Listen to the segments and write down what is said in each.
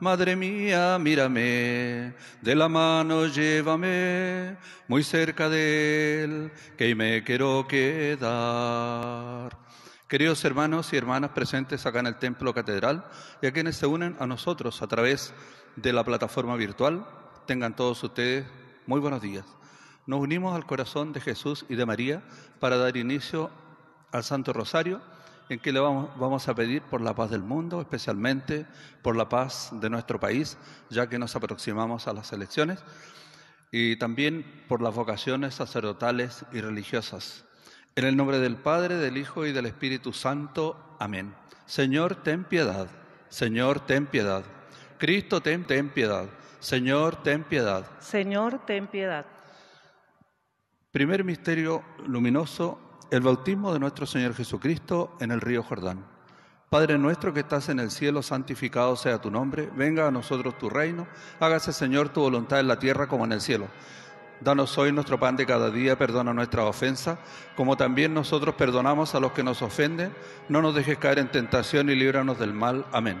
Madre mía, mírame, de la mano llévame, muy cerca de Él, que me quiero quedar. Queridos hermanos y hermanas presentes acá en el Templo Catedral y a quienes se unen a nosotros a través de la plataforma virtual, tengan todos ustedes muy buenos días. Nos unimos al corazón de Jesús y de María para dar inicio al Santo Rosario en que le vamos, vamos a pedir por la paz del mundo, especialmente por la paz de nuestro país, ya que nos aproximamos a las elecciones, y también por las vocaciones sacerdotales y religiosas. En el nombre del Padre, del Hijo y del Espíritu Santo. Amén. Señor, ten piedad. Señor, ten piedad. Cristo, ten, ten piedad. Señor, ten piedad. Señor, ten piedad. Primer misterio luminoso, el bautismo de nuestro Señor Jesucristo en el río Jordán. Padre nuestro que estás en el cielo, santificado sea tu nombre, venga a nosotros tu reino, hágase Señor tu voluntad en la tierra como en el cielo. Danos hoy nuestro pan de cada día, perdona nuestra ofensa, como también nosotros perdonamos a los que nos ofenden, no nos dejes caer en tentación y líbranos del mal. Amén.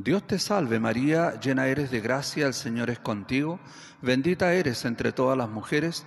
Dios te salve María, llena eres de gracia, el Señor es contigo, bendita eres entre todas las mujeres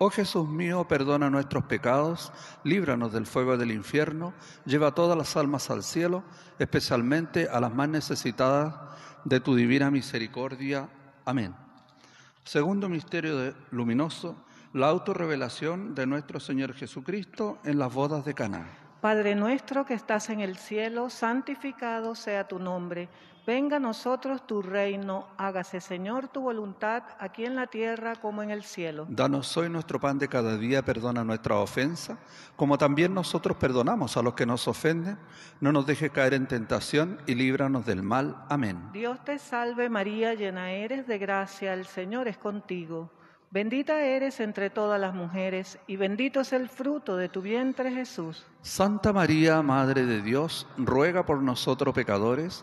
Oh Jesús mío, perdona nuestros pecados, líbranos del fuego del infierno, lleva todas las almas al cielo, especialmente a las más necesitadas de tu divina misericordia. Amén. Segundo misterio luminoso, la autorrevelación de nuestro Señor Jesucristo en las bodas de Caná. Padre nuestro que estás en el cielo, santificado sea tu nombre. Venga a nosotros tu reino, hágase Señor tu voluntad aquí en la tierra como en el cielo. Danos hoy nuestro pan de cada día, perdona nuestra ofensa, como también nosotros perdonamos a los que nos ofenden. No nos dejes caer en tentación y líbranos del mal. Amén. Dios te salve María, llena eres de gracia, el Señor es contigo. Bendita eres entre todas las mujeres y bendito es el fruto de tu vientre Jesús. Santa María, Madre de Dios, ruega por nosotros pecadores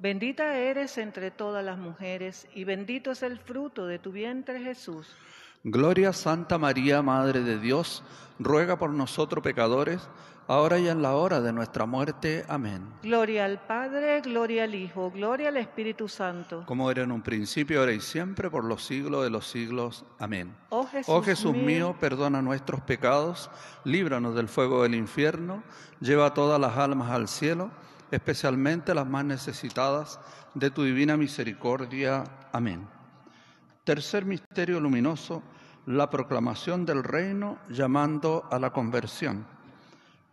Bendita eres entre todas las mujeres, y bendito es el fruto de tu vientre Jesús. Gloria Santa María, Madre de Dios, ruega por nosotros pecadores, ahora y en la hora de nuestra muerte. Amén. Gloria al Padre, gloria al Hijo, gloria al Espíritu Santo. Como era en un principio, ahora y siempre, por los siglos de los siglos. Amén. Oh, oh Jesús, mío, mío, perdona nuestros pecados, líbranos del fuego del infierno, lleva todas las almas al cielo especialmente las más necesitadas de tu divina misericordia. Amén. Tercer misterio luminoso, la proclamación del reino llamando a la conversión.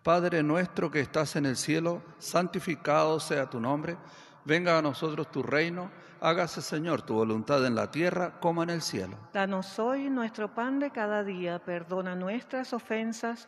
Padre nuestro que estás en el cielo, santificado sea tu nombre, venga a nosotros tu reino, hágase Señor tu voluntad en la tierra como en el cielo. Danos hoy nuestro pan de cada día, perdona nuestras ofensas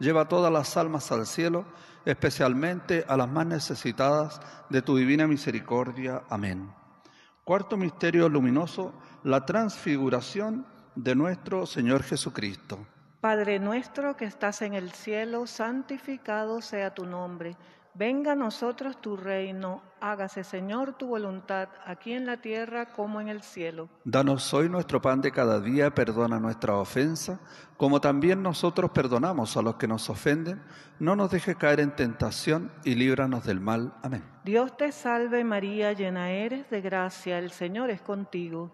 lleva todas las almas al cielo, especialmente a las más necesitadas de tu divina misericordia. Amén. Cuarto misterio luminoso, la transfiguración de nuestro Señor Jesucristo. Padre nuestro que estás en el cielo, santificado sea tu nombre. Venga a nosotros tu reino, hágase Señor tu voluntad, aquí en la tierra como en el cielo. Danos hoy nuestro pan de cada día, perdona nuestra ofensa, como también nosotros perdonamos a los que nos ofenden, no nos dejes caer en tentación y líbranos del mal. Amén. Dios te salve María, llena eres de gracia, el Señor es contigo.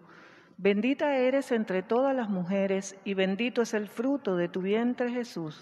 Bendita eres entre todas las mujeres y bendito es el fruto de tu vientre Jesús.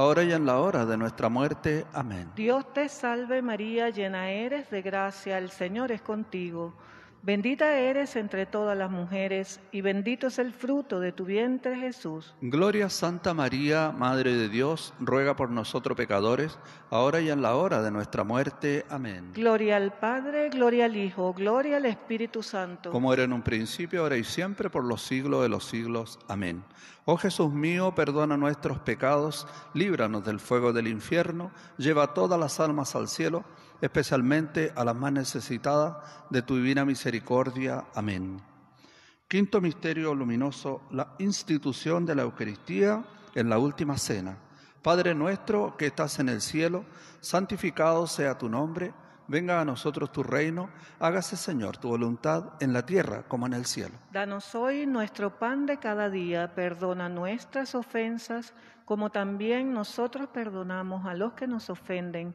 ahora y en la hora de nuestra muerte. Amén. Dios te salve María, llena eres de gracia, el Señor es contigo. Bendita eres entre todas las mujeres, y bendito es el fruto de tu vientre, Jesús. Gloria a Santa María, Madre de Dios, ruega por nosotros pecadores, ahora y en la hora de nuestra muerte. Amén. Gloria al Padre, gloria al Hijo, gloria al Espíritu Santo. Como era en un principio, ahora y siempre, por los siglos de los siglos. Amén. Oh Jesús mío, perdona nuestros pecados, líbranos del fuego del infierno, lleva todas las almas al cielo especialmente a las más necesitadas de tu divina misericordia. Amén. Quinto misterio luminoso, la institución de la Eucaristía en la última cena. Padre nuestro que estás en el cielo, santificado sea tu nombre, venga a nosotros tu reino, hágase Señor tu voluntad en la tierra como en el cielo. Danos hoy nuestro pan de cada día, perdona nuestras ofensas como también nosotros perdonamos a los que nos ofenden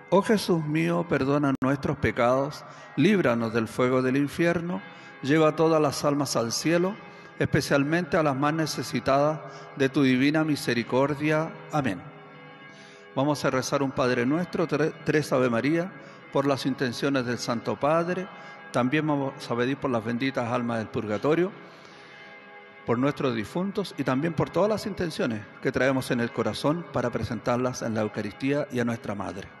Oh Jesús mío, perdona nuestros pecados, líbranos del fuego del infierno, lleva a todas las almas al cielo, especialmente a las más necesitadas de tu divina misericordia. Amén. Vamos a rezar un Padre Nuestro, tres Ave María, por las intenciones del Santo Padre, también vamos a pedir por las benditas almas del purgatorio, por nuestros difuntos y también por todas las intenciones que traemos en el corazón para presentarlas en la Eucaristía y a nuestra Madre.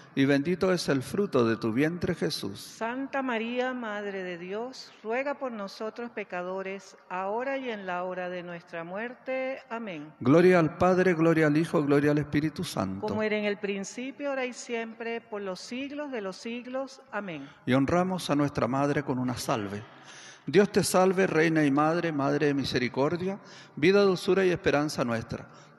y bendito es el fruto de tu vientre Jesús. Santa María, Madre de Dios, ruega por nosotros pecadores, ahora y en la hora de nuestra muerte. Amén. Gloria al Padre, gloria al Hijo, gloria al Espíritu Santo. Como era en el principio, ahora y siempre, por los siglos de los siglos. Amén. Y honramos a nuestra Madre con una salve. Dios te salve, Reina y Madre, Madre de Misericordia, vida, dulzura y esperanza nuestra.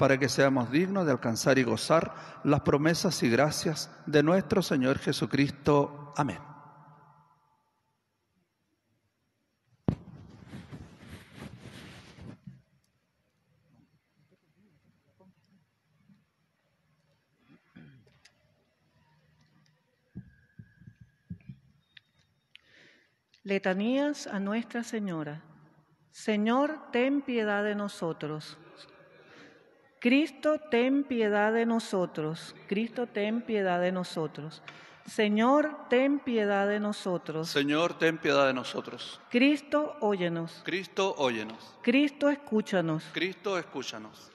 para que seamos dignos de alcanzar y gozar las promesas y gracias de nuestro Señor Jesucristo. Amén. Letanías a Nuestra Señora. Señor, ten piedad de nosotros. Cristo, ten piedad de nosotros. Cristo, ten piedad de nosotros. Señor, ten piedad de nosotros. Señor, ten piedad de nosotros. Cristo, óyenos. Cristo, óyenos. Cristo, escúchanos. Cristo, escúchanos.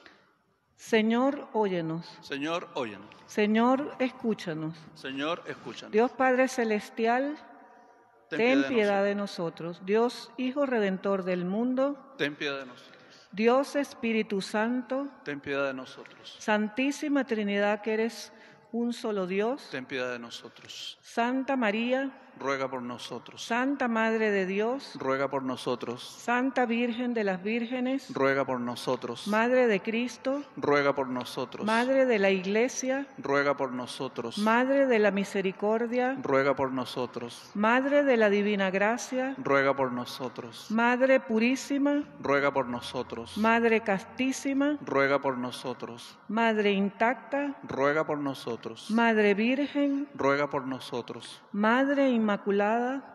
Señor, óyenos. Señor, óyenos. Señor, escúchanos. Señor, escúchanos. Dios Padre Celestial, ten, piedad, de, nosotros. de nosotros. Dios Hijo Redentor del mundo, ten piedad de nosotros. Dios Espíritu Santo, ten piedad de nosotros. Santísima Trinidad que eres un solo Dios. Ten piedad de nosotros. Santa María, ruega por nosotros. Santa Madre de Dios, ruega por nosotros. Santa Virgen de las Vírgenes, ruega por nosotros. Madre de Cristo, ruega por nosotros. Madre de la Iglesia, ruega por nosotros. Madre de la Misericordia, ruega por nosotros. Madre de la Divina Gracia, ruega por nosotros. Madre Purísima, ruega por nosotros. Madre Castísima, ruega por nosotros. Madre Intacta, ruega por nosotros. Madre Virgen, ruega por nosotros. Madre Inmaculada,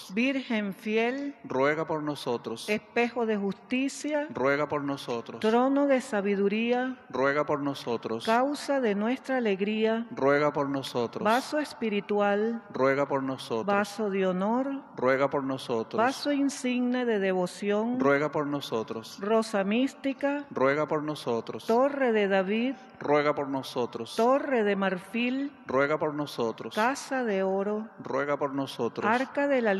Virgen fiel, ruega por nosotros. Espejo de justicia, ruega por nosotros. Trono de sabiduría, ruega por nosotros. Causa de nuestra alegría, ruega por nosotros. Vaso espiritual, ruega por nosotros. Vaso de honor, ruega por nosotros. Vaso insigne de devoción, ruega por nosotros. Rosa mística, ruega por nosotros. Torre de David, ruega por nosotros. Torre de marfil, ruega por nosotros. Casa de oro, ruega por nosotros. Arca de la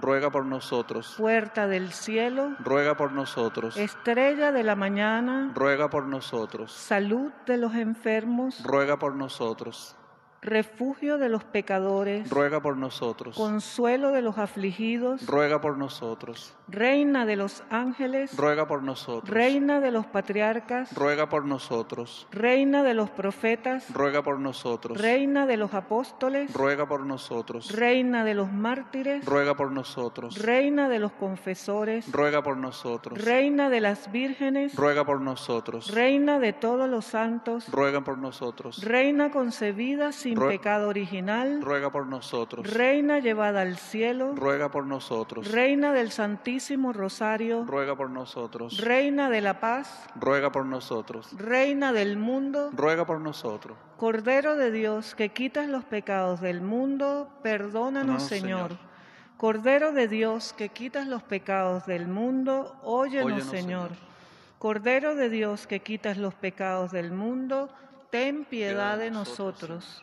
ruega por nosotros. Puerta del cielo, ruega por nosotros. Estrella de la mañana, ruega por nosotros. Salud de los enfermos, ruega por nosotros refugio de los pecadores, ruega por nosotros. Consuelo de los afligidos, ruega por nosotros. Reina de los ángeles, ruega por nosotros. Reina de los patriarcas, ruega por nosotros. Reina de los profetas, ruega por nosotros. Reina de los apóstoles, ruega por nosotros. Reina de los mártires, ruega por nosotros. Reina de los confesores, ruega por nosotros. Reina de las vírgenes, ruega por nosotros. Reina de todos los santos, ruega por nosotros. Reina concebida sin sin pecado original, ruega por nosotros. Reina llevada al cielo, ruega por nosotros. Reina del Santísimo Rosario, ruega por nosotros. Reina de la paz, ruega por nosotros. Reina del mundo, ruega por nosotros. Cordero de Dios, que quitas los pecados del mundo, perdónanos, Señor. Cordero de Dios, que quitas los pecados del mundo, óyenos, Señor. Cordero de Dios, que quitas los pecados del mundo, ten piedad de nosotros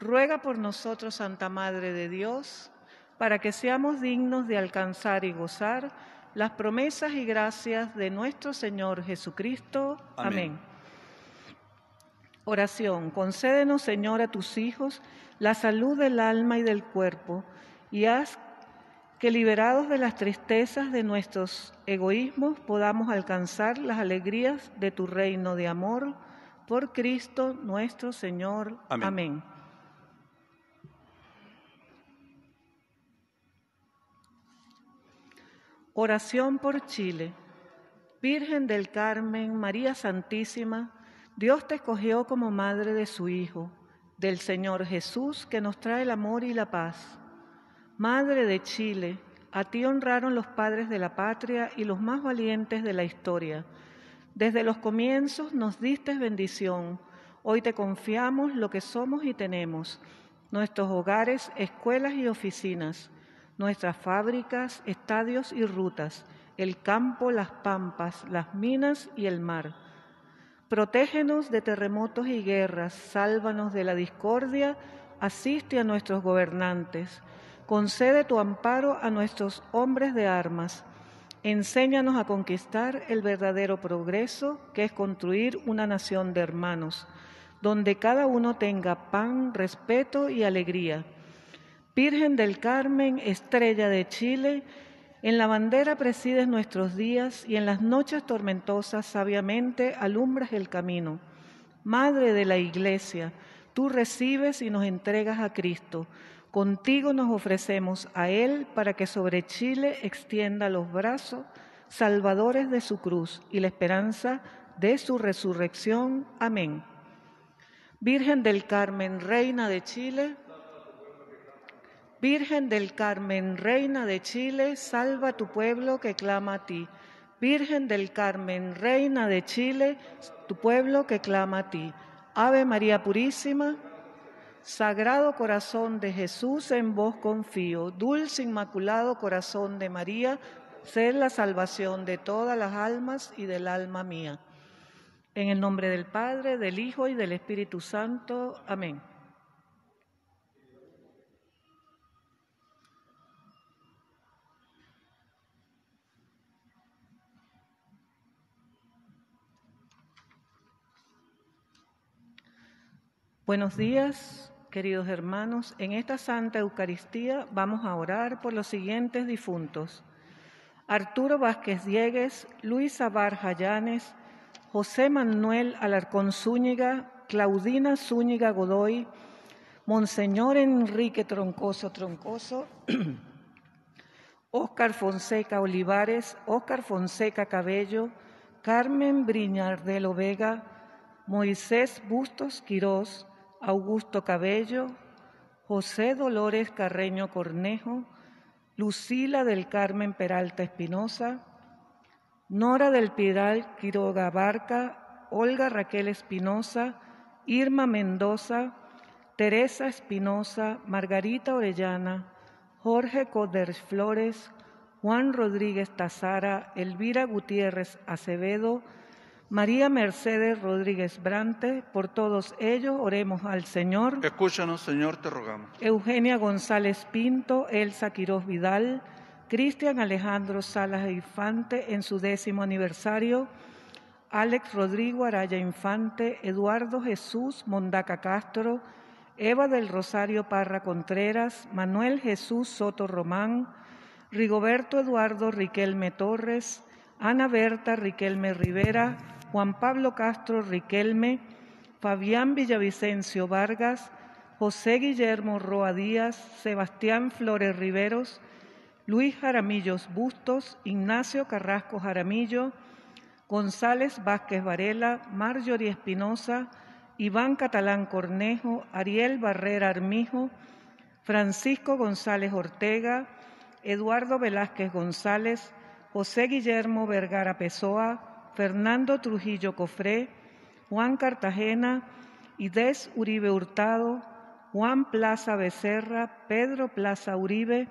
ruega por nosotros, Santa Madre de Dios, para que seamos dignos de alcanzar y gozar las promesas y gracias de nuestro Señor Jesucristo. Amén. Oración. Concédenos, Señor, a tus hijos la salud del alma y del cuerpo, y haz que liberados de las tristezas de nuestros egoísmos podamos alcanzar las alegrías de tu reino de amor por Cristo nuestro Señor. Amén. Oración por Chile. Virgen del Carmen, María Santísima, Dios te escogió como madre de su Hijo, del Señor Jesús, que nos trae el amor y la paz. Madre de Chile, a ti honraron los padres de la patria y los más valientes de la historia. Desde los comienzos nos diste bendición. Hoy te confiamos lo que somos y tenemos, nuestros hogares, escuelas y oficinas nuestras fábricas, estadios y rutas, el campo, las pampas, las minas y el mar. Protégenos de terremotos y guerras, sálvanos de la discordia, asiste a nuestros gobernantes, concede tu amparo a nuestros hombres de armas, enséñanos a conquistar el verdadero progreso que es construir una nación de hermanos, donde cada uno tenga pan, respeto y alegría Virgen del Carmen, estrella de Chile, en la bandera presides nuestros días y en las noches tormentosas sabiamente alumbras el camino. Madre de la Iglesia, tú recibes y nos entregas a Cristo. Contigo nos ofrecemos a Él para que sobre Chile extienda los brazos salvadores de su cruz y la esperanza de su resurrección. Amén. Virgen del Carmen, Reina de Chile, Virgen del Carmen, Reina de Chile, salva tu pueblo que clama a ti. Virgen del Carmen, Reina de Chile, tu pueblo que clama a ti. Ave María Purísima, Sagrado Corazón de Jesús, en vos confío. Dulce e Inmaculado Corazón de María, sed la salvación de todas las almas y del alma mía. En el nombre del Padre, del Hijo y del Espíritu Santo. Amén. Buenos días, queridos hermanos. En esta Santa Eucaristía vamos a orar por los siguientes difuntos. Arturo Vázquez Diegues, Luisa Barja Llanes, José Manuel Alarcón Zúñiga, Claudina Zúñiga Godoy, Monseñor Enrique Troncoso Troncoso, Óscar Fonseca Olivares, Óscar Fonseca Cabello, Carmen Briñardelo Vega, Moisés Bustos Quirós, Augusto Cabello, José Dolores Carreño Cornejo, Lucila del Carmen Peralta Espinosa, Nora del Pidal Quiroga Barca, Olga Raquel Espinosa, Irma Mendoza, Teresa Espinosa, Margarita Orellana, Jorge Coders Flores, Juan Rodríguez Tazara, Elvira Gutiérrez Acevedo, María Mercedes Rodríguez Brante, por todos ellos oremos al Señor. Escúchanos, Señor, te rogamos. Eugenia González Pinto, Elsa Quiroz Vidal, Cristian Alejandro Salas Infante en su décimo aniversario, Alex Rodrigo Araya Infante, Eduardo Jesús Mondaca Castro, Eva del Rosario Parra Contreras, Manuel Jesús Soto Román, Rigoberto Eduardo Riquelme Torres, Ana Berta Riquelme Rivera, Juan Pablo Castro Riquelme, Fabián Villavicencio Vargas, José Guillermo Roa Díaz, Sebastián Flores Riveros, Luis Jaramillos Bustos, Ignacio Carrasco Jaramillo, González Vázquez Varela, Marjorie Espinosa, Iván Catalán Cornejo, Ariel Barrera Armijo, Francisco González Ortega, Eduardo Velázquez González, José Guillermo Vergara Pessoa, Fernando Trujillo Cofré, Juan Cartagena, Ides Uribe Hurtado, Juan Plaza Becerra, Pedro Plaza Uribe,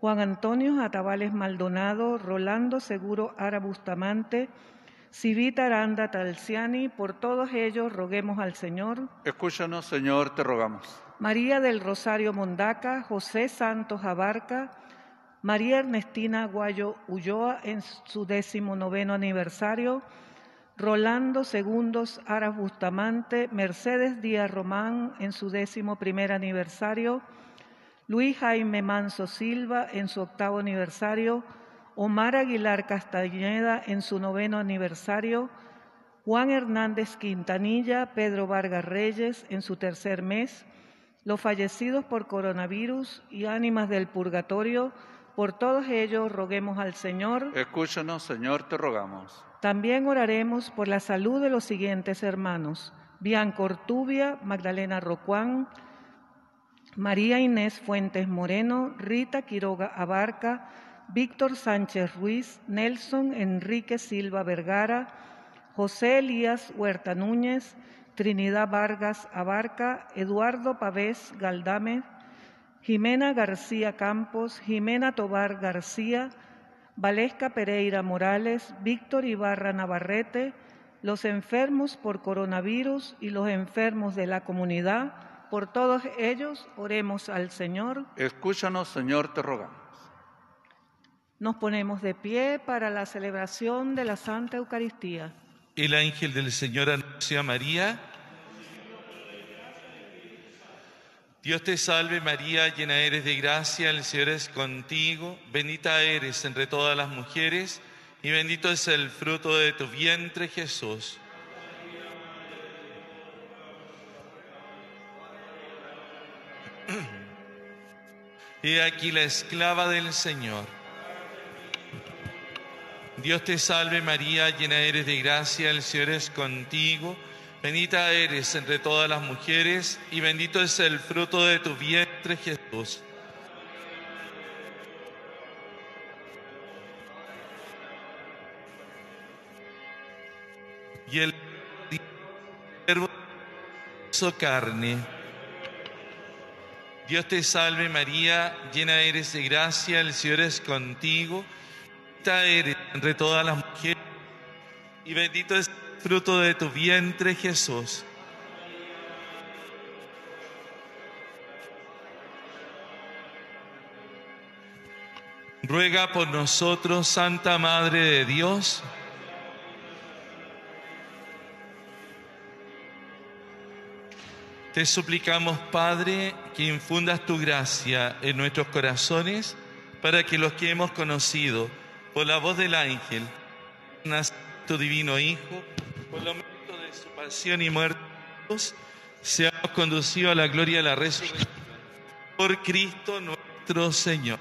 Juan Antonio Atabales Maldonado, Rolando Seguro Ara Bustamante, Civita Aranda Talciani, por todos ellos roguemos al Señor. Escúchanos, Señor, te rogamos. María del Rosario Mondaca, José Santos Abarca, María Ernestina Guayo Ulloa en su décimo noveno aniversario, Rolando Segundos Aras Bustamante, Mercedes Díaz Román en su décimo primer aniversario, Luis Jaime Manso Silva en su octavo aniversario, Omar Aguilar Castañeda en su noveno aniversario, Juan Hernández Quintanilla, Pedro Vargas Reyes en su tercer mes, los fallecidos por coronavirus y ánimas del purgatorio, por todos ellos roguemos al Señor. Escúchanos, Señor, te rogamos. También oraremos por la salud de los siguientes hermanos. Bianco Ortubia, Magdalena Rocuán, María Inés Fuentes Moreno, Rita Quiroga Abarca, Víctor Sánchez Ruiz, Nelson Enrique Silva Vergara, José Elías Huerta Núñez, Trinidad Vargas Abarca, Eduardo Pavés Galdame, Jimena García Campos, Jimena Tobar García, Valesca Pereira Morales, Víctor Ibarra Navarrete, los enfermos por coronavirus y los enfermos de la comunidad. Por todos ellos oremos al Señor. Escúchanos, Señor, te rogamos. Nos ponemos de pie para la celebración de la Santa Eucaristía. El ángel del Señor anuncia a María Dios te salve María, llena eres de gracia, el Señor es contigo, bendita eres entre todas las mujeres y bendito es el fruto de tu vientre Jesús. He aquí la esclava del Señor. Dios te salve María, llena eres de gracia, el Señor es contigo. Bendita eres entre todas las mujeres y bendito es el fruto de tu vientre, Jesús. Y el carne. Dios te salve María, llena eres de gracia, el Señor es contigo. Bendita eres entre todas las mujeres y bendito es el fruto de tu vientre, Jesús. Ruega por nosotros, Santa Madre de Dios. Te suplicamos, Padre, que infundas tu gracia en nuestros corazones para que los que hemos conocido por la voz del ángel, divino Hijo, por lo menos de su pasión y muerte, seamos conducido a la gloria de la resurrección por Cristo nuestro Señor.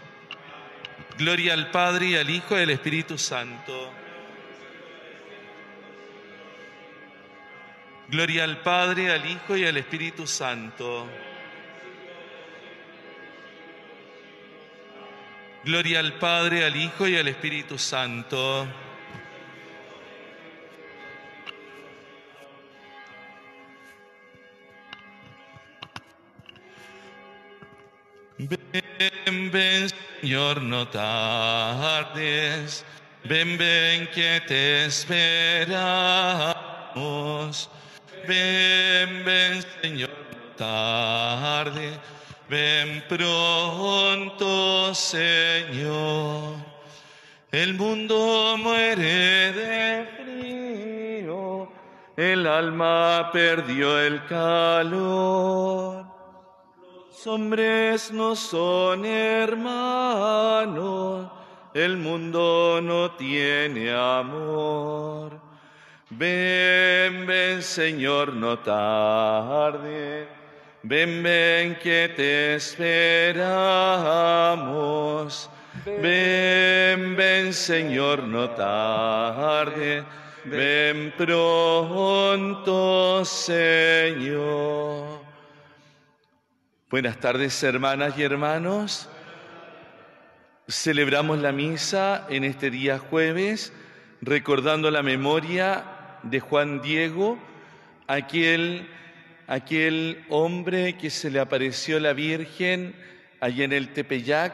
Gloria al Padre y al Hijo y al Espíritu Santo. Gloria al Padre, al Hijo y al Espíritu Santo. Gloria al Padre, al Hijo y al Espíritu Santo. Ven, ven, Señor, no tardes. Ven, ven, que te esperamos. Ven, ven, Señor, no tarde. Ven pronto, Señor. El mundo muere de frío. El alma perdió el calor los hombres no son hermanos, el mundo no tiene amor. Ven, ven Señor, no tarde, ven, ven que te esperamos. Ven, ven Señor, no tarde, ven pronto Señor. Buenas tardes, hermanas y hermanos. Celebramos la misa en este día jueves, recordando la memoria de Juan Diego, aquel, aquel hombre que se le apareció la Virgen allí en el Tepeyac,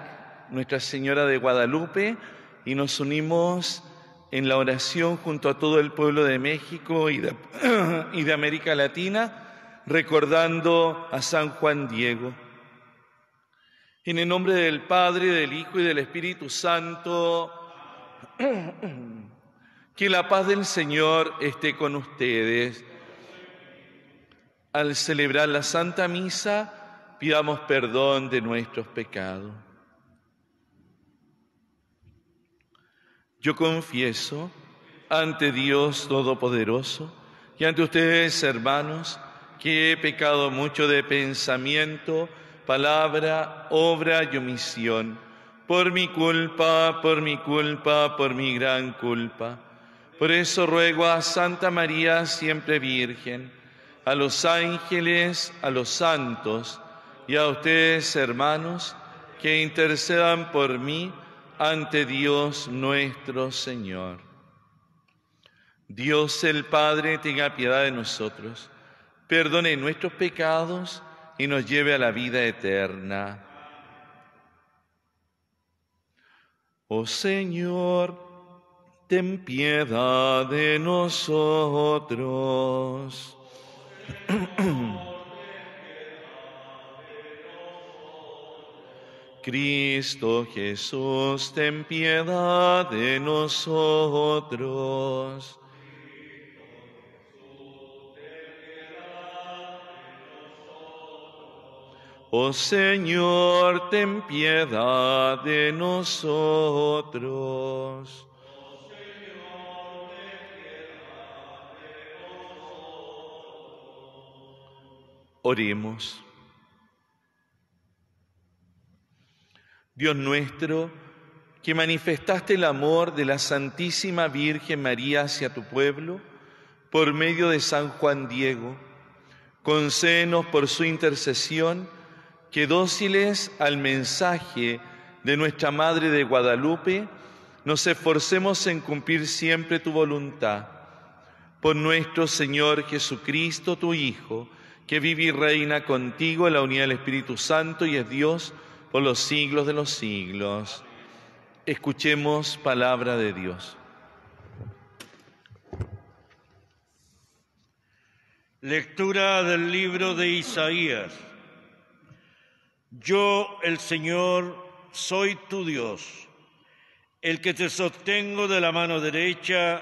Nuestra Señora de Guadalupe, y nos unimos en la oración junto a todo el pueblo de México y de, y de América Latina recordando a San Juan Diego. En el nombre del Padre, del Hijo y del Espíritu Santo, que la paz del Señor esté con ustedes. Al celebrar la Santa Misa, pidamos perdón de nuestros pecados. Yo confieso ante Dios Todopoderoso y ante ustedes, hermanos, que he pecado mucho de pensamiento, palabra, obra y omisión, por mi culpa, por mi culpa, por mi gran culpa. Por eso ruego a Santa María, siempre Virgen, a los ángeles, a los santos y a ustedes, hermanos, que intercedan por mí ante Dios nuestro Señor. Dios el Padre tenga piedad de nosotros perdone nuestros pecados y nos lleve a la vida eterna. Oh Señor, ten piedad de nosotros. Cristo Jesús, ten piedad de nosotros. Oh Señor, ten piedad de nosotros. Oh, Señor, ten piedad de Oremos. Dios nuestro, que manifestaste el amor de la Santísima Virgen María hacia tu pueblo por medio de San Juan Diego, concédenos por su intercesión que dóciles al mensaje de nuestra Madre de Guadalupe, nos esforcemos en cumplir siempre tu voluntad. Por nuestro Señor Jesucristo, tu Hijo, que vive y reina contigo en la unidad del Espíritu Santo y es Dios por los siglos de los siglos. Escuchemos palabra de Dios. Lectura del libro de Isaías. Yo, el Señor, soy tu Dios, el que te sostengo de la mano derecha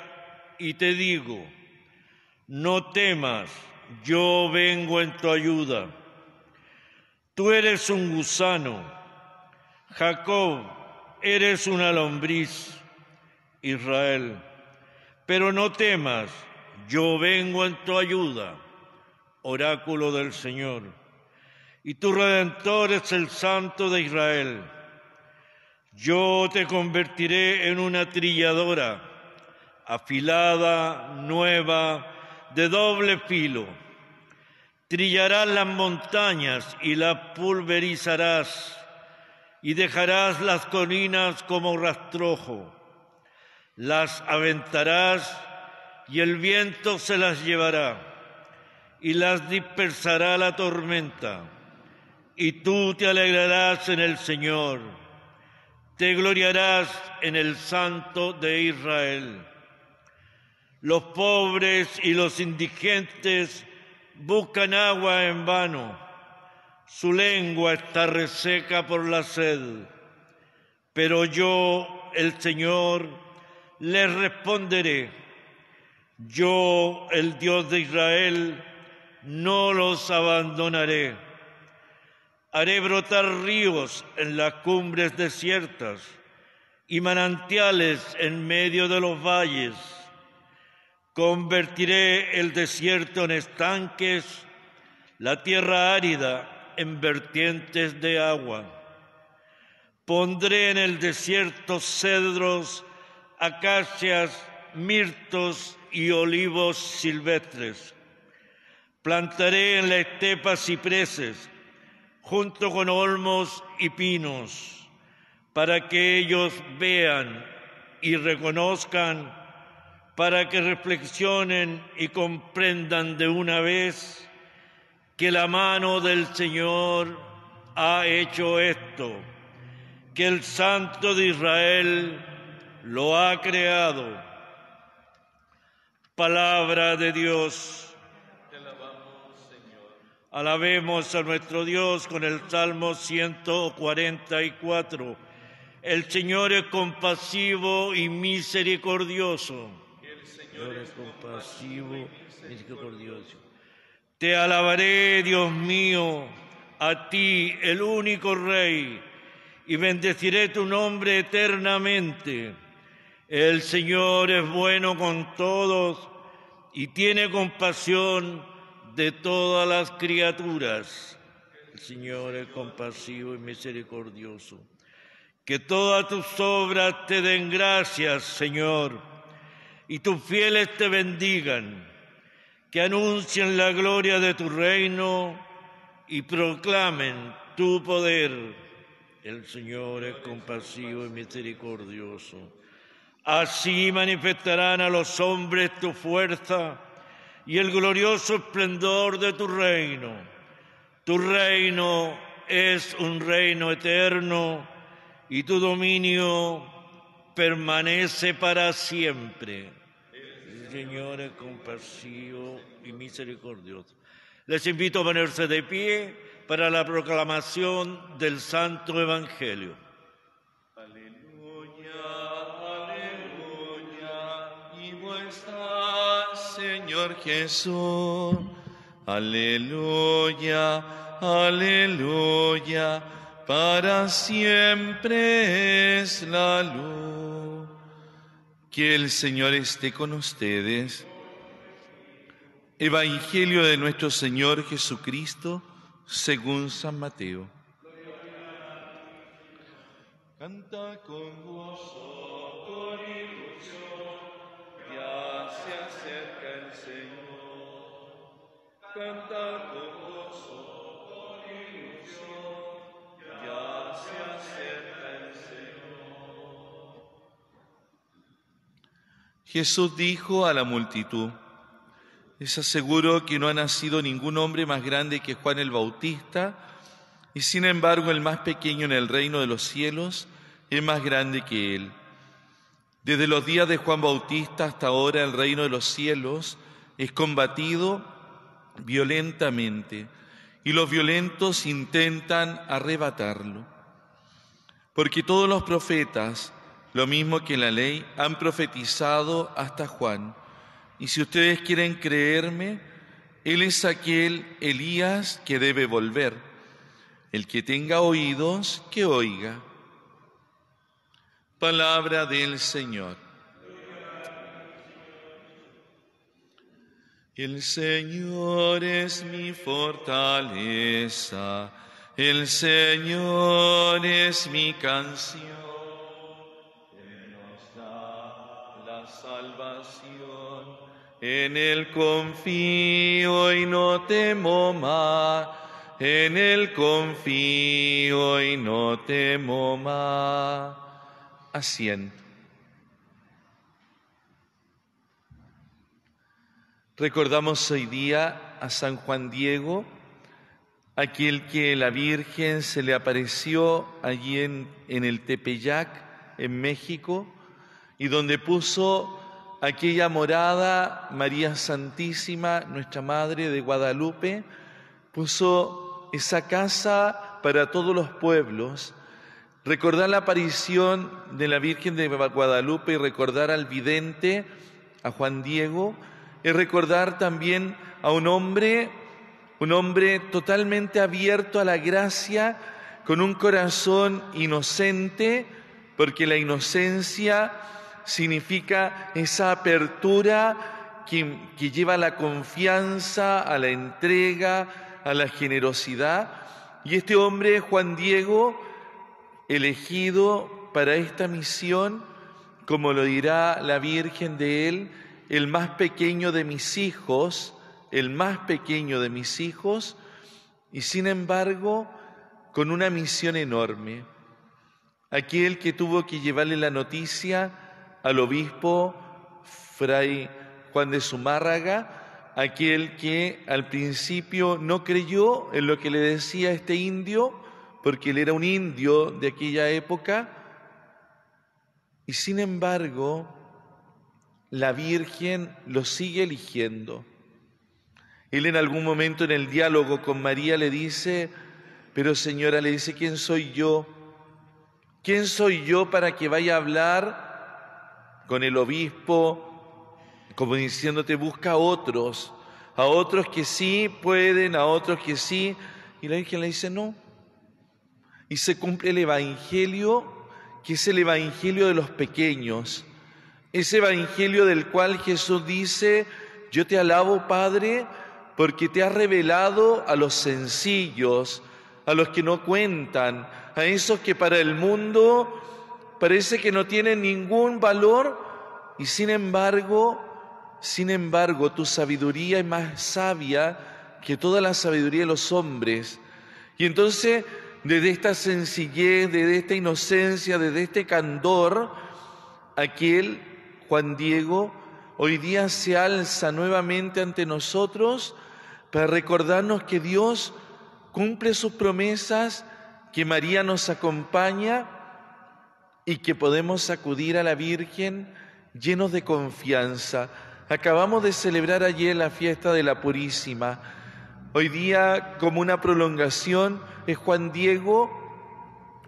y te digo, no temas, yo vengo en tu ayuda. Tú eres un gusano, Jacob, eres una lombriz, Israel, pero no temas, yo vengo en tu ayuda, oráculo del Señor y tu redentor es el Santo de Israel. Yo te convertiré en una trilladora, afilada, nueva, de doble filo. Trillarás las montañas y las pulverizarás, y dejarás las colinas como rastrojo. Las aventarás y el viento se las llevará, y las dispersará la tormenta y tú te alegrarás en el Señor, te gloriarás en el Santo de Israel. Los pobres y los indigentes buscan agua en vano, su lengua está reseca por la sed, pero yo, el Señor, les responderé, yo, el Dios de Israel, no los abandonaré. Haré brotar ríos en las cumbres desiertas y manantiales en medio de los valles. Convertiré el desierto en estanques, la tierra árida en vertientes de agua. Pondré en el desierto cedros, acacias, mirtos y olivos silvestres. Plantaré en la estepa cipreses junto con olmos y pinos, para que ellos vean y reconozcan, para que reflexionen y comprendan de una vez que la mano del Señor ha hecho esto, que el Santo de Israel lo ha creado. Palabra de Dios. Alabemos a nuestro Dios con el Salmo 144. El Señor es compasivo y misericordioso. El Señor es compasivo y misericordioso. Te alabaré, Dios mío, a ti, el único Rey, y bendeciré tu nombre eternamente. El Señor es bueno con todos y tiene compasión de todas las criaturas. El Señor es compasivo y misericordioso. Que todas tus obras te den gracias, Señor, y tus fieles te bendigan, que anuncien la gloria de tu reino y proclamen tu poder. El Señor es compasivo y misericordioso. Así manifestarán a los hombres tu fuerza y el glorioso esplendor de tu reino. Tu reino es un reino eterno y tu dominio permanece para siempre. Señor es compasivo y misericordioso. Les invito a ponerse de pie para la proclamación del Santo Evangelio. Aleluya, aleluya, y vuestra Señor Jesús. Aleluya, aleluya, para siempre es la luz. Que el Señor esté con ustedes. Evangelio de nuestro Señor Jesucristo según San Mateo. Canta con gozo, con Jesús dijo a la multitud, Es aseguro que no ha nacido ningún hombre más grande que Juan el Bautista, y sin embargo el más pequeño en el reino de los cielos es más grande que él. Desde los días de Juan Bautista hasta ahora el reino de los cielos es combatido violentamente y los violentos intentan arrebatarlo. Porque todos los profetas, lo mismo que la ley, han profetizado hasta Juan. Y si ustedes quieren creerme, él es aquel Elías que debe volver. El que tenga oídos, que oiga. Palabra del Señor. El Señor es mi fortaleza, el Señor es mi canción, Él nos da la salvación, en Él confío y no temo más, en Él confío y no temo más. Asiento. Recordamos hoy día a San Juan Diego, aquel que la Virgen se le apareció allí en, el Tepeyac, en México, y donde puso aquella morada María Santísima, nuestra Madre de Guadalupe, puso esa casa para todos los pueblos. Recordar la aparición de la Virgen de Guadalupe y recordar al vidente, a Juan Diego, es recordar también a un hombre, un hombre totalmente abierto a la gracia, con un corazón inocente, porque la inocencia significa esa apertura que, lleva a la confianza, a la entrega, a la generosidad. Y este hombre, Juan Diego, elegido para esta misión, como lo dirá la Virgen de él, el más pequeño de mis hijos, el más pequeño de mis hijos, y sin embargo con una misión enorme. Aquel que tuvo que llevarle la noticia al obispo Fray Juan de Zumárraga, aquel que al principio no creyó en lo que le decía este indio, porque él era un indio de aquella época, y sin embargo la Virgen lo sigue eligiendo. Él en algún momento en el diálogo con María le dice, pero señora le dice, ¿quién soy yo? ¿Quién soy yo para que vaya a hablar con el obispo, como diciéndote, busca a otros, a otros que sí pueden, a otros que sí? Y la Virgen le dice, no. Y se cumple el Evangelio, que es el Evangelio de los pequeños ese Evangelio del cual Jesús dice, yo te alabo Padre porque te has revelado a los sencillos, a los que no cuentan, a esos que para el mundo parece que no tienen ningún valor y sin embargo, sin embargo, tu sabiduría es más sabia que toda la sabiduría de los hombres. Y entonces, desde esta sencillez, desde esta inocencia, desde este candor, aquel Juan Diego hoy día se alza nuevamente ante nosotros para recordarnos que Dios cumple sus promesas, que María nos acompaña y que podemos acudir a la Virgen llenos de confianza. Acabamos de celebrar ayer la fiesta de la Purísima. Hoy día, como una prolongación, es Juan Diego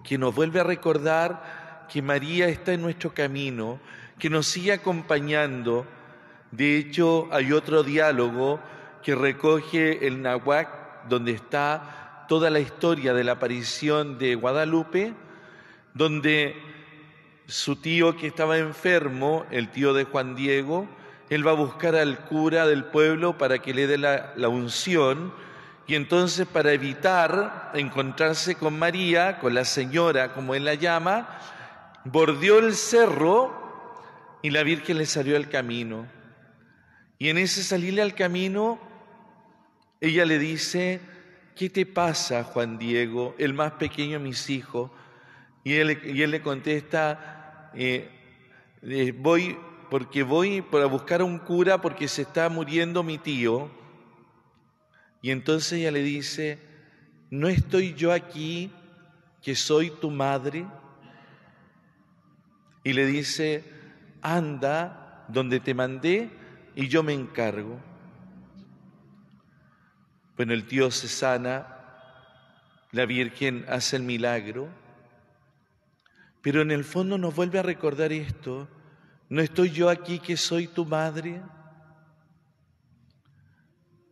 que nos vuelve a recordar que María está en nuestro camino, que nos sigue acompañando. De hecho, hay otro diálogo que recoge el Nahuac, donde está toda la historia de la aparición de Guadalupe, donde su tío que estaba enfermo, el tío de Juan Diego, él va a buscar al cura del pueblo para que le dé la, la, unción y entonces para evitar encontrarse con María, con la señora, como él la llama, bordeó el cerro y la Virgen le salió al camino. Y en ese salirle al camino, ella le dice, ¿qué te pasa, Juan Diego, el más pequeño de mis hijos? Y él, él le contesta, eh, eh, voy porque voy para buscar a un cura porque se está muriendo mi tío. Y entonces ella le dice, ¿no estoy yo aquí que soy tu madre? Y le dice, anda donde te mandé y yo me encargo. Bueno, el tío se sana, la Virgen hace el milagro, pero en el fondo nos vuelve a recordar esto, no estoy yo aquí que soy tu madre.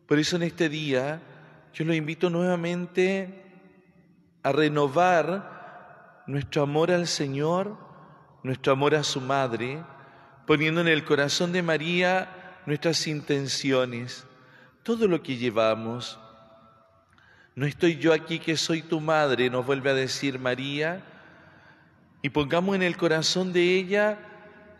Por eso en este día yo lo invito nuevamente a renovar nuestro amor al Señor, nuestro amor a su madre, poniendo en el corazón de María nuestras intenciones, todo lo que llevamos. No estoy yo aquí que soy tu madre, nos vuelve a decir María, y pongamos en el corazón de ella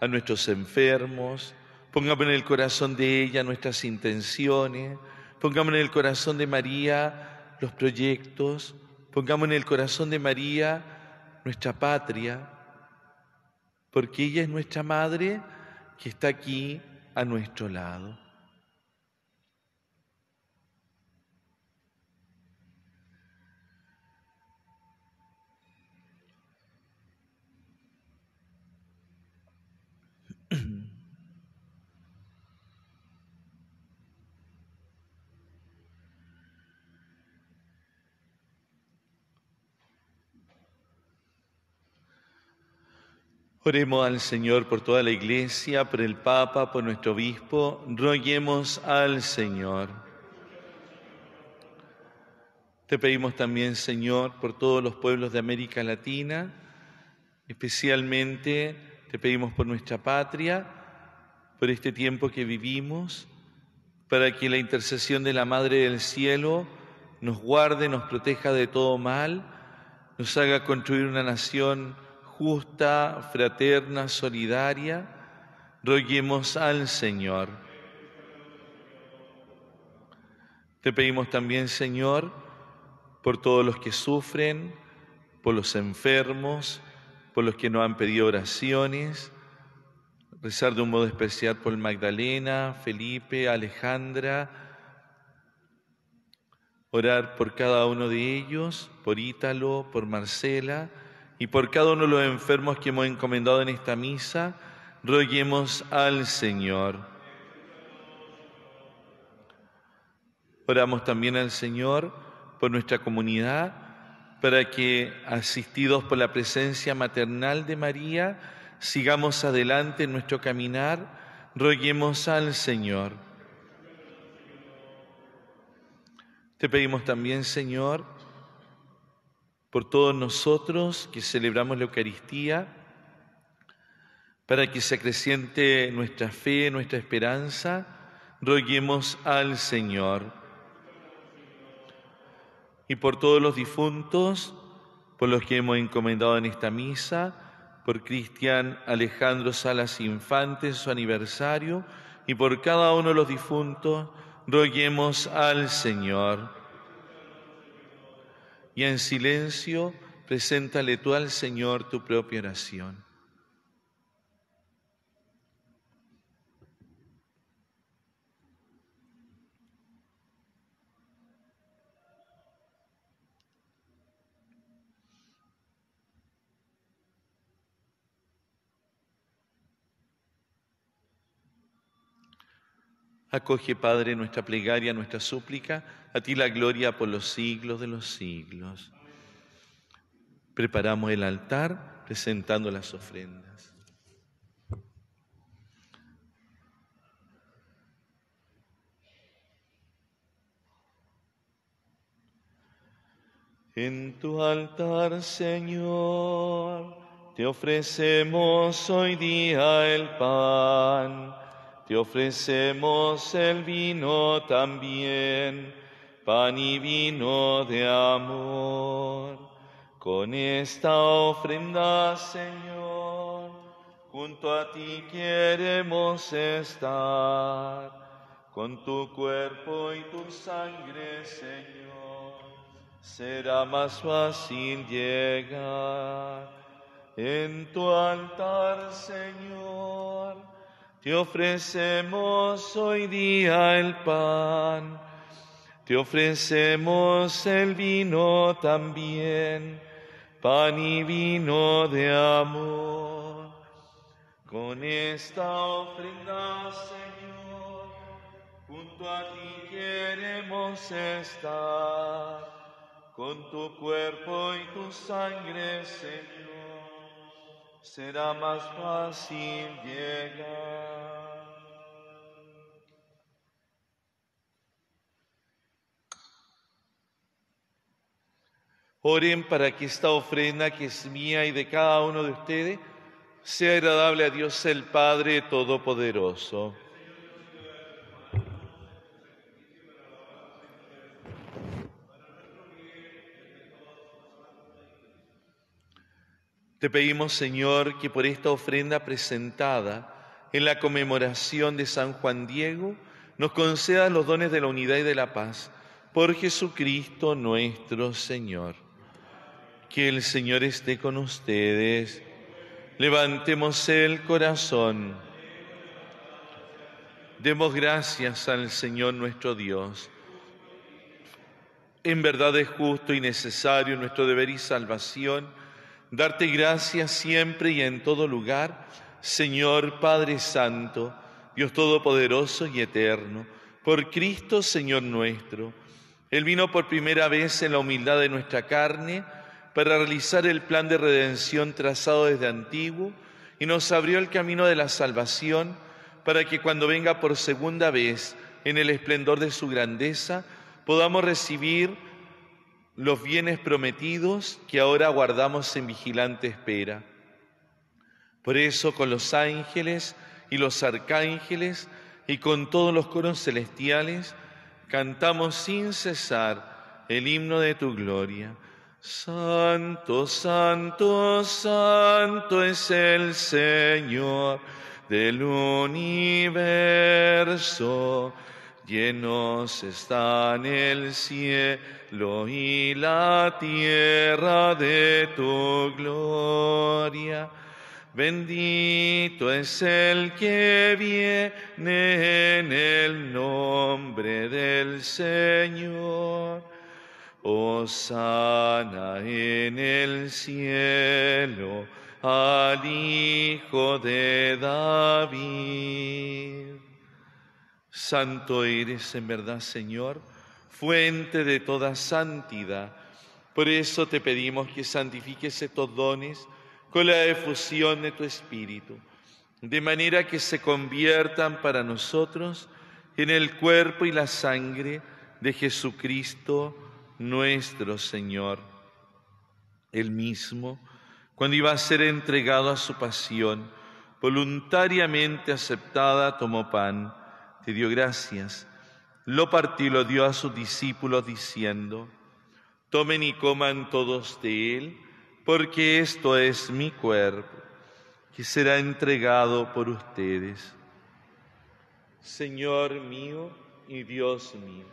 a nuestros enfermos, pongamos en el corazón de ella nuestras intenciones, pongamos en el corazón de María los proyectos, pongamos en el corazón de María nuestra patria, porque ella es nuestra madre que está aquí a nuestro lado. Oremos al Señor por toda la Iglesia, por el Papa, por nuestro Obispo. Roguemos al Señor. Te pedimos también, Señor, por todos los pueblos de América Latina, especialmente te pedimos por nuestra patria, por este tiempo que vivimos, para que la intercesión de la Madre del Cielo nos guarde, nos proteja de todo mal, nos haga construir una nación justa, fraterna, solidaria, roguemos al Señor. Te pedimos también, Señor, por todos los que sufren, por los enfermos, por los que no han pedido oraciones, rezar de un modo especial por Magdalena, Felipe, Alejandra, orar por cada uno de ellos, por Ítalo, por Marcela, y por cada uno de los enfermos que hemos encomendado en esta misa, roguemos al Señor. Oramos también al Señor por nuestra comunidad, para que, asistidos por la presencia maternal de María, sigamos adelante en nuestro caminar, roguemos al Señor. Te pedimos también, Señor, por todos nosotros que celebramos la Eucaristía, para que se acreciente nuestra fe, nuestra esperanza, roguemos al Señor. Y por todos los difuntos, por los que hemos encomendado en esta misa, por Cristian Alejandro Salas Infante, su aniversario, y por cada uno de los difuntos, roguemos al Señor y en silencio preséntale tú al Señor tu propia oración. Acoge, Padre, nuestra plegaria, nuestra súplica, a ti la gloria por los siglos de los siglos. Preparamos el altar presentando las ofrendas. En tu altar, Señor, te ofrecemos hoy día el pan te ofrecemos el vino también, pan y vino de amor. Con esta ofrenda, Señor, junto a ti queremos estar. Con tu cuerpo y tu sangre, Señor, será más fácil llegar. En tu altar, Señor te ofrecemos hoy día el pan, te ofrecemos el vino también, pan y vino de amor. Con esta ofrenda, Señor, junto a ti queremos estar, con tu cuerpo y tu sangre, Señor, será más fácil llegar. Oren para que esta ofrenda que es mía y de cada uno de ustedes sea agradable a Dios el Padre Todopoderoso. Te pedimos, Señor, que por esta ofrenda presentada en la conmemoración de San Juan Diego, nos concedas los dones de la unidad y de la paz. Por Jesucristo nuestro Señor. Que el Señor esté con ustedes. Levantemos el corazón. Demos gracias al Señor nuestro Dios. En verdad es justo y necesario nuestro deber y salvación darte gracias siempre y en todo lugar, Señor Padre Santo, Dios Todopoderoso y Eterno, por Cristo Señor nuestro. Él vino por primera vez en la humildad de nuestra carne, para realizar el plan de redención trazado desde antiguo y nos abrió el camino de la salvación para que cuando venga por segunda vez en el esplendor de su grandeza podamos recibir los bienes prometidos que ahora guardamos en vigilante espera. Por eso con los ángeles y los arcángeles y con todos los coros celestiales cantamos sin cesar el himno de tu gloria Santo, santo, santo es el Señor del universo. Llenos están el cielo y la tierra de tu gloria. Bendito es el que viene en el nombre del Señor sana en el cielo al Hijo de David. Santo eres en verdad, Señor, fuente de toda santidad. Por eso te pedimos que santifiques estos dones con la efusión de tu Espíritu, de manera que se conviertan para nosotros en el cuerpo y la sangre de Jesucristo nuestro Señor. el mismo, cuando iba a ser entregado a su pasión, voluntariamente aceptada, tomó pan, te dio gracias, lo partió y lo dio a sus discípulos diciendo, tomen y coman todos de él, porque esto es mi cuerpo, que será entregado por ustedes. Señor mío y Dios mío,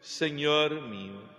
Señor mío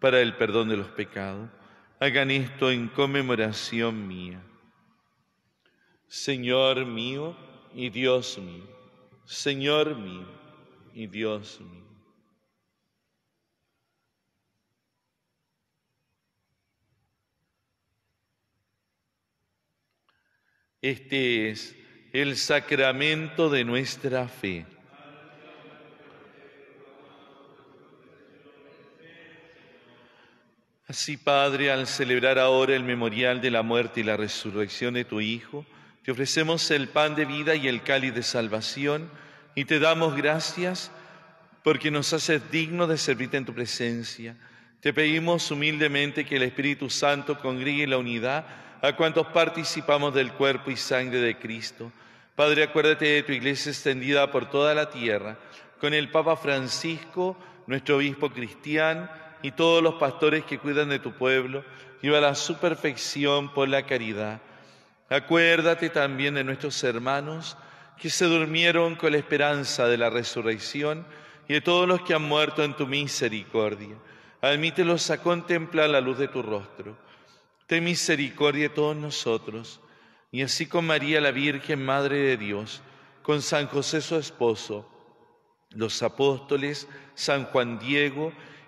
para el perdón de los pecados. Hagan esto en conmemoración mía. Señor mío y Dios mío, Señor mío y Dios mío. Este es el sacramento de nuestra fe Así, Padre, al celebrar ahora el memorial de la muerte y la resurrección de tu Hijo, te ofrecemos el pan de vida y el cáliz de salvación y te damos gracias porque nos haces dignos de servirte en tu presencia. Te pedimos humildemente que el Espíritu Santo congregue la unidad a cuantos participamos del cuerpo y sangre de Cristo. Padre, acuérdate de tu iglesia extendida por toda la tierra, con el Papa Francisco, nuestro obispo cristiano, y todos los pastores que cuidan de tu pueblo, lleva a su perfección por la caridad. Acuérdate también de nuestros hermanos que se durmieron con la esperanza de la resurrección y de todos los que han muerto en tu misericordia. Admítelos a contemplar la luz de tu rostro. Ten misericordia de todos nosotros, y así con María la Virgen, Madre de Dios, con San José su esposo, los apóstoles, San Juan Diego,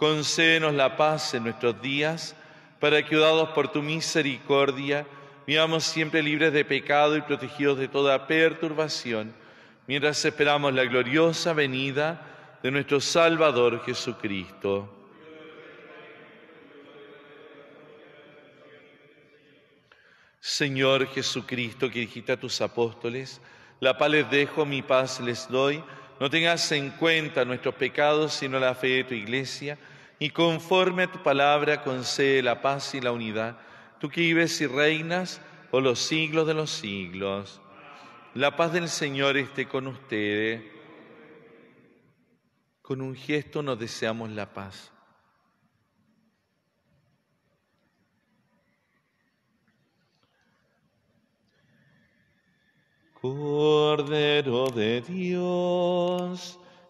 Concédenos la paz en nuestros días, para que, dados por tu misericordia, vivamos siempre libres de pecado y protegidos de toda perturbación, mientras esperamos la gloriosa venida de nuestro Salvador Jesucristo. Señor Jesucristo, que dijiste a tus apóstoles, la paz les dejo, mi paz les doy, no tengas en cuenta nuestros pecados, sino la fe de tu iglesia, y conforme a tu palabra concede la paz y la unidad, tú que vives y reinas por los siglos de los siglos. La paz del Señor esté con ustedes. Con un gesto nos deseamos la paz. Cordero de Dios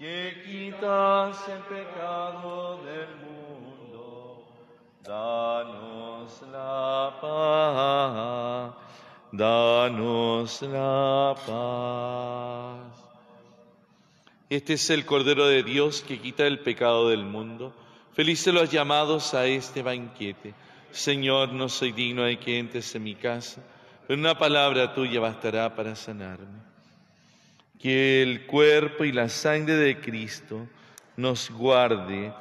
que quitas el pecado del mundo, danos la paz, danos la paz. Este es el Cordero de Dios que quita el pecado del mundo. Felices los llamados a este banquete. Señor, no soy digno de que entres en mi casa, pero una palabra tuya bastará para sanarme que el cuerpo y la sangre de Cristo nos guarde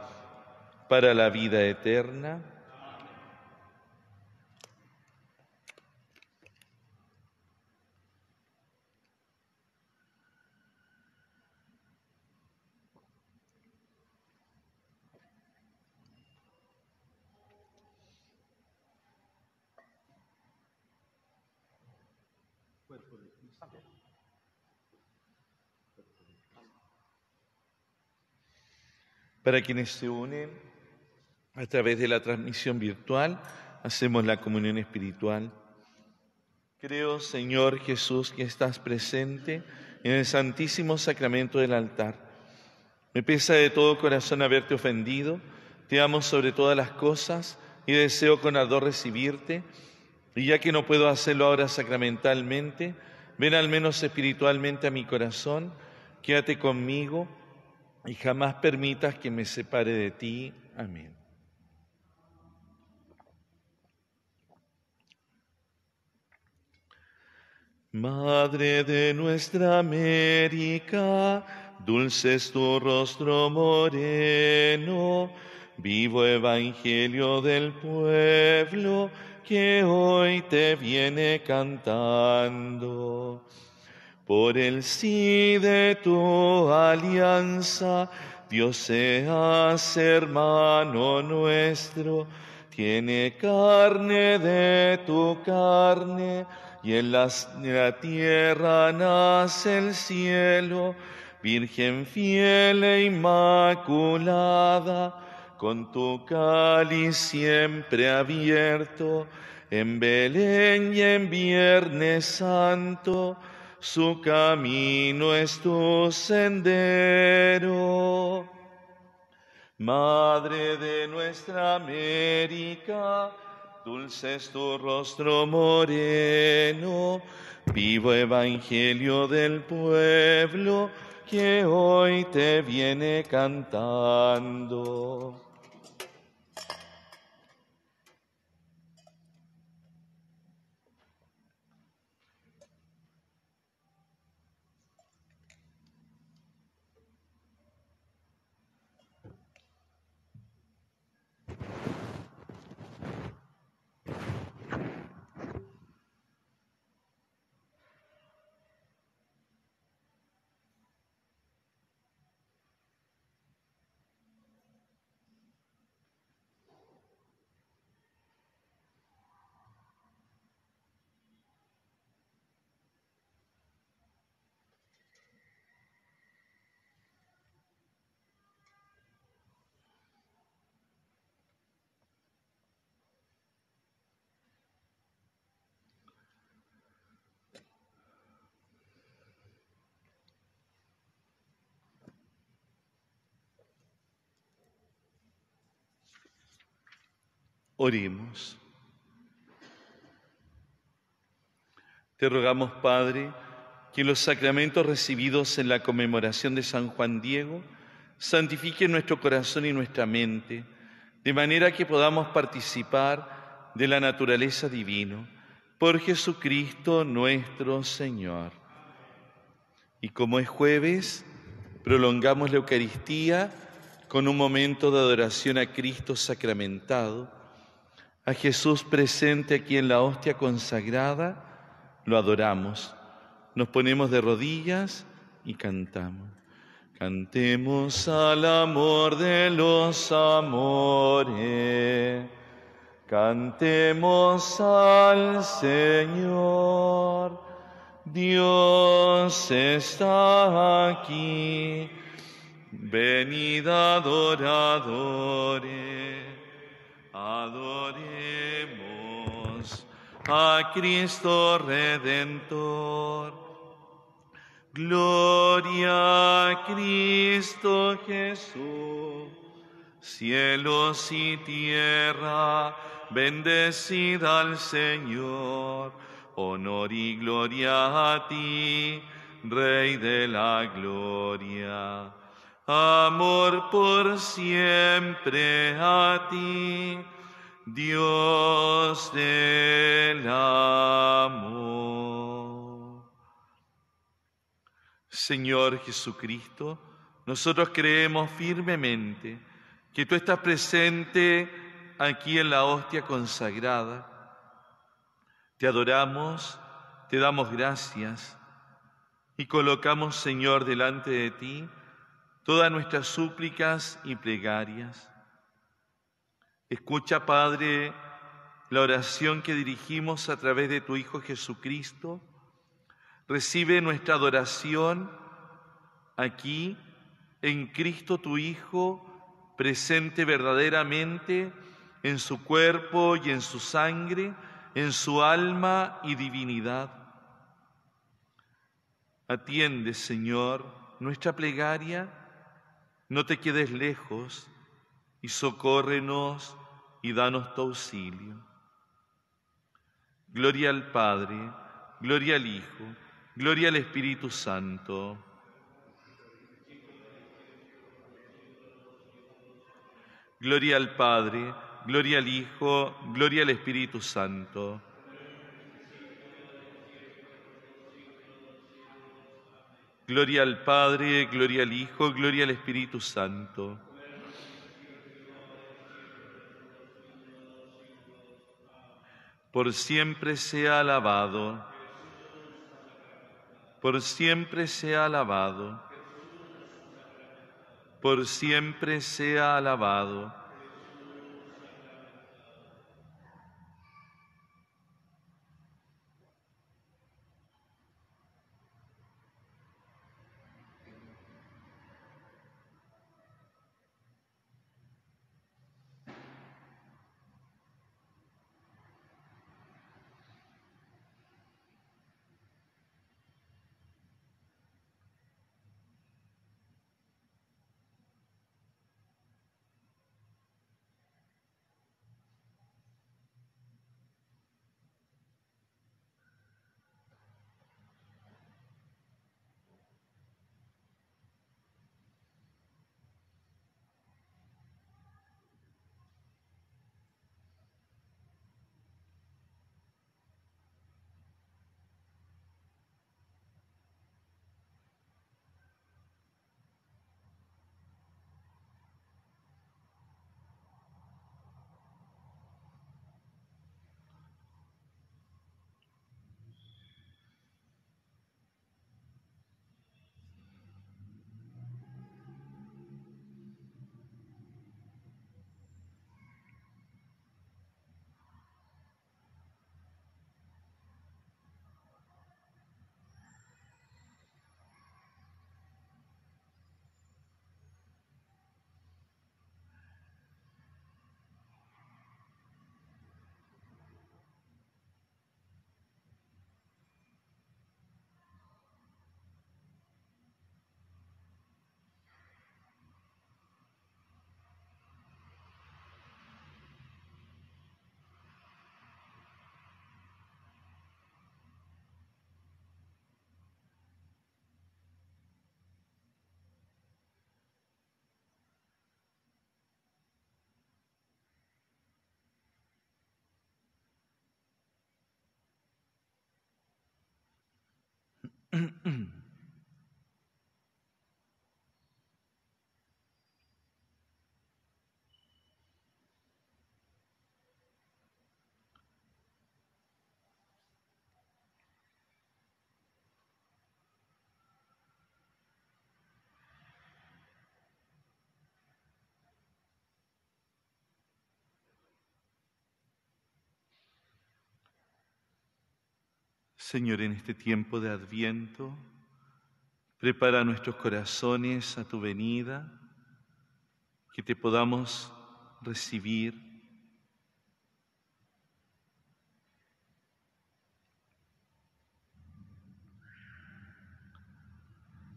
para la vida eterna. Para quienes se unen a través de la transmisión virtual, hacemos la comunión espiritual. Creo, Señor Jesús, que estás presente en el santísimo sacramento del altar. Me pesa de todo corazón haberte ofendido, te amo sobre todas las cosas y deseo con ardor recibirte. Y ya que no puedo hacerlo ahora sacramentalmente, ven al menos espiritualmente a mi corazón, quédate conmigo y jamás permitas que me separe de ti. Amén. Madre de nuestra América, dulce es tu rostro moreno, vivo evangelio del pueblo que hoy te viene cantando. Por el sí de tu alianza, Dios hace hermano nuestro, tiene carne de tu carne, y en la, en la tierra nace el cielo, Virgen fiel e inmaculada, con tu cáliz siempre abierto, en Belén y en Viernes Santo, su camino es tu sendero. Madre de nuestra América, dulce es tu rostro moreno, vivo evangelio del pueblo que hoy te viene cantando. Oremos. Te rogamos, Padre, que los sacramentos recibidos en la conmemoración de San Juan Diego santifiquen nuestro corazón y nuestra mente, de manera que podamos participar de la naturaleza divina. Por Jesucristo nuestro Señor. Y como es jueves, prolongamos la Eucaristía con un momento de adoración a Cristo sacramentado a Jesús presente aquí en la hostia consagrada, lo adoramos, nos ponemos de rodillas y cantamos. Cantemos al amor de los amores, cantemos al Señor, Dios está aquí, venid adoradores, adore a Cristo Redentor. Gloria a Cristo Jesús, cielos y tierra, bendecida al Señor, honor y gloria a ti, Rey de la Gloria. Amor por siempre a ti Dios del amor. Señor Jesucristo, nosotros creemos firmemente que tú estás presente aquí en la hostia consagrada. Te adoramos, te damos gracias y colocamos, Señor, delante de ti todas nuestras súplicas y plegarias Escucha, Padre, la oración que dirigimos a través de tu Hijo Jesucristo. Recibe nuestra adoración aquí en Cristo tu Hijo, presente verdaderamente en su cuerpo y en su sangre, en su alma y divinidad. Atiende, Señor, nuestra plegaria, no te quedes lejos y socórrenos y danos tu auxilio. Gloria al Padre, gloria al Hijo, gloria al Espíritu Santo. Gloria al Padre, gloria al Hijo, gloria al Espíritu Santo. Gloria al Padre, gloria al Hijo, gloria al Espíritu Santo. por siempre sea alabado, por siempre sea alabado, por siempre sea alabado. 嗯嗯。Señor, en este tiempo de adviento, prepara nuestros corazones a tu venida, que te podamos recibir.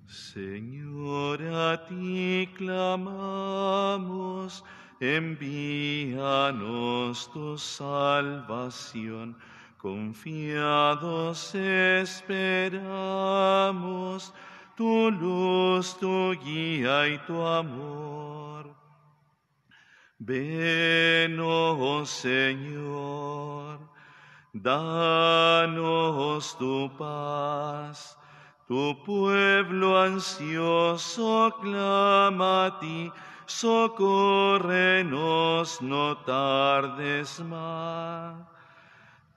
Señor, a ti clamamos, envíanos tu salvación. Confiados esperamos tu luz, tu guía y tu amor. Ven, oh Señor, danos tu paz. Tu pueblo ansioso clama a ti, socórrenos, no tardes más.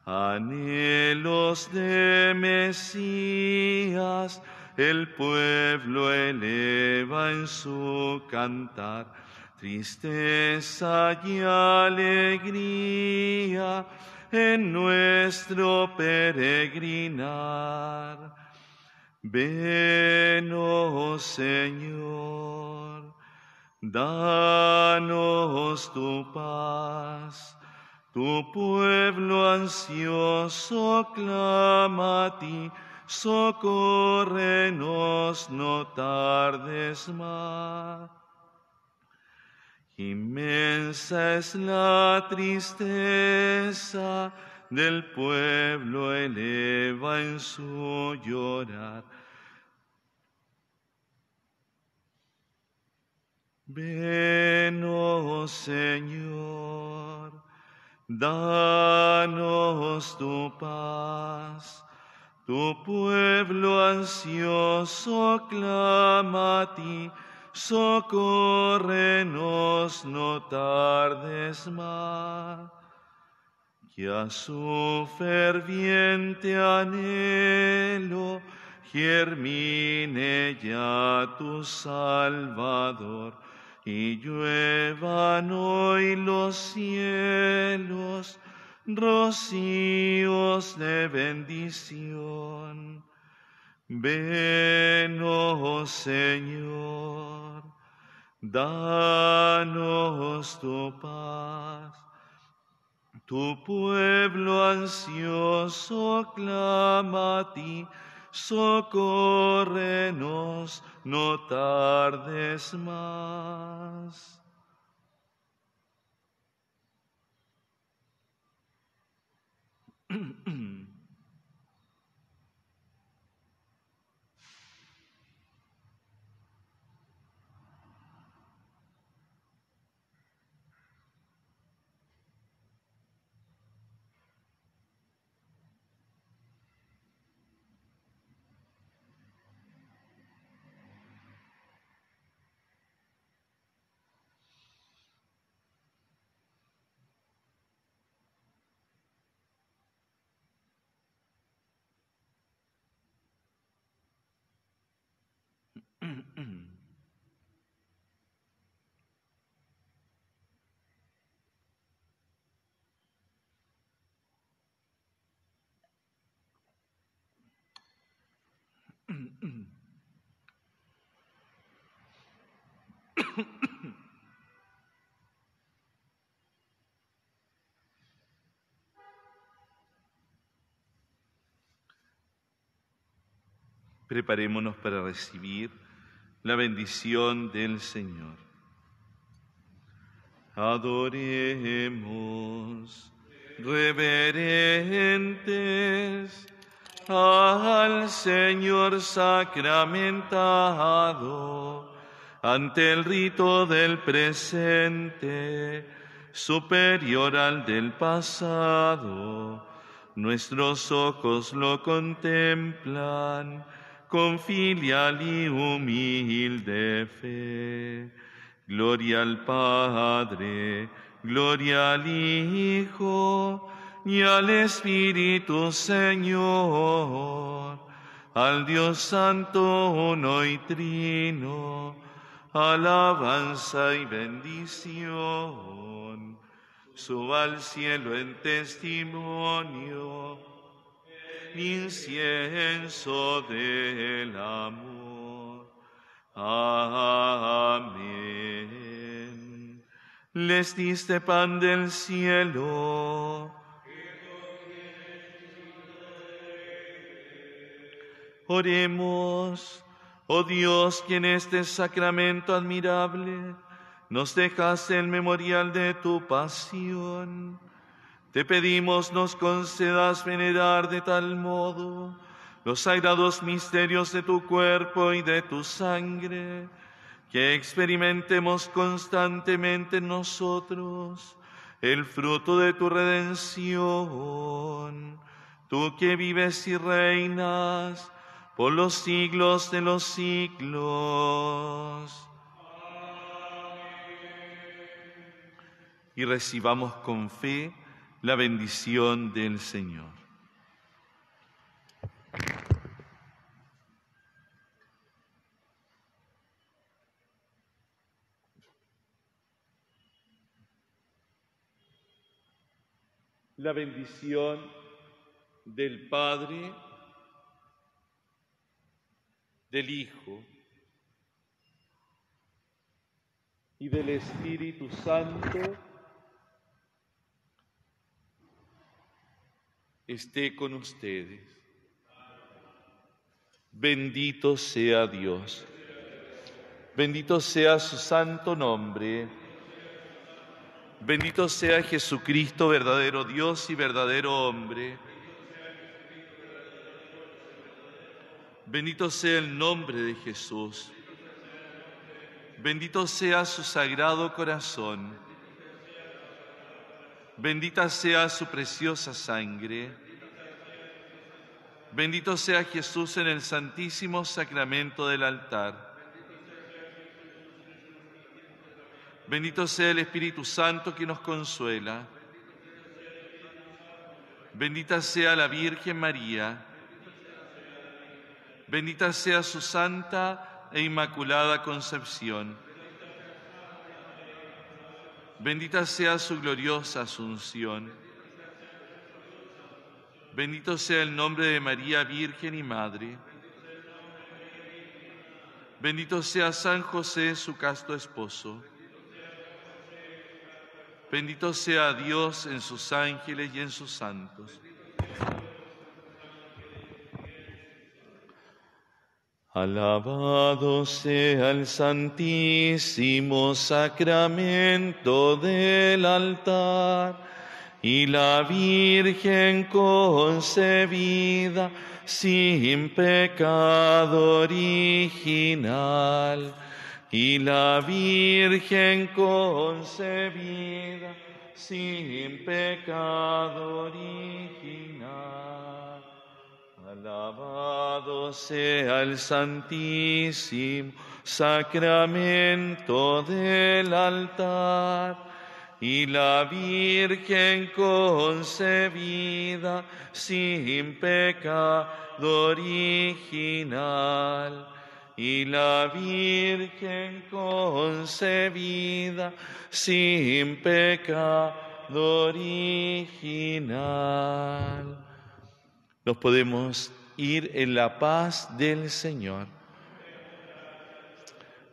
Anhelos de Mesías, el pueblo eleva en su cantar. Tristeza y alegría en nuestro peregrinar. Ven, oh Señor, danos tu paz tu pueblo ansioso clama a ti, socórrenos, no tardes más. Inmensa es la tristeza del pueblo, eleva en su llorar. Ven, oh Señor. Danos tu paz, tu pueblo ansioso clama a ti, socórrenos, no tardes más. Que a su ferviente anhelo germine ya tu Salvador y lluevan hoy los cielos rocíos de bendición. Ven, oh Señor, danos tu paz. Tu pueblo ansioso clama a ti, socórrenos no tardes más. Preparémonos para recibir la bendición del Señor. Adoremos reverentes al Señor sacramentado ante el rito del presente superior al del pasado. Nuestros ojos lo contemplan con filial y humilde fe. Gloria al Padre, gloria al Hijo y al Espíritu Señor, al Dios Santo, uno y trino, alabanza y bendición. Suba al cielo en testimonio incienso del amor. Amén. Les diste pan del cielo. Oremos, oh Dios, que en este sacramento admirable nos dejas el memorial de tu pasión te pedimos nos concedas venerar de tal modo los sagrados misterios de tu cuerpo y de tu sangre, que experimentemos constantemente en nosotros el fruto de tu redención, tú que vives y reinas por los siglos de los siglos. Amén. Y recibamos con fe la bendición del Señor. La bendición del Padre, del Hijo y del Espíritu Santo esté con ustedes. Bendito sea Dios. Bendito sea su santo nombre. Bendito sea Jesucristo, verdadero Dios y verdadero hombre. Bendito sea el nombre de Jesús. Bendito sea su sagrado corazón. Bendita sea su preciosa sangre. Bendito sea Jesús en el santísimo sacramento del altar. Bendito sea el Espíritu Santo que nos consuela. Bendita sea la Virgen María. Bendita sea su santa e inmaculada concepción. Bendita sea su gloriosa asunción. Bendito sea el nombre de María Virgen y Madre. Bendito sea San José, su casto esposo. Bendito sea Dios en sus ángeles y en sus santos. Alabado sea el santísimo sacramento del altar y la Virgen concebida sin pecado original. Y la Virgen concebida sin pecado original. Alabado sea el Santísimo Sacramento del altar y la Virgen concebida sin pecado original. Y la Virgen concebida sin pecado original. Nos podemos ir en la paz del Señor.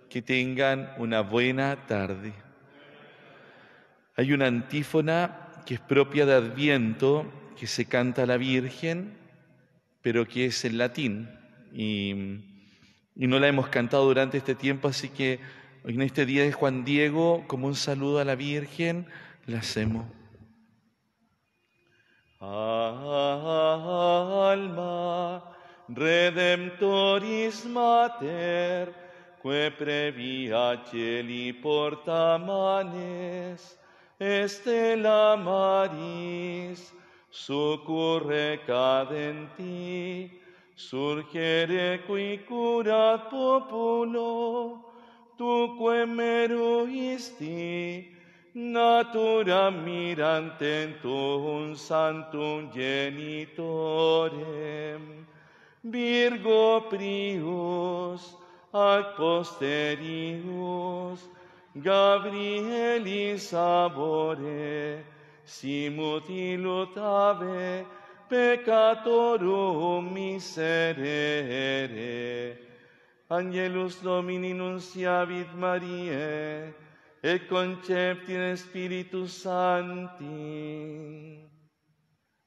Que tengan una buena tarde. Hay una antífona que es propia de Adviento, que se canta a la Virgen, pero que es en latín. Y, no la hemos cantado durante este tiempo, así que en este día de Juan Diego, como un saludo a la Virgen, la hacemos. Alma redemptoris mater, que previa celi portamanes, estela maris, en cadenti, surgere qui curat populo, que meruisti, natura mirante un santum genitorem, Virgo prius ad posterius, Gabrielis abore, simut ilutave, peccatorum miserere. Angelus Domini vid Mariae, el concepti in Espíritu Santo.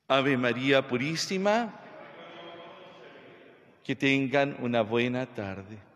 Ave María Purísima, que tengan una buena tarde.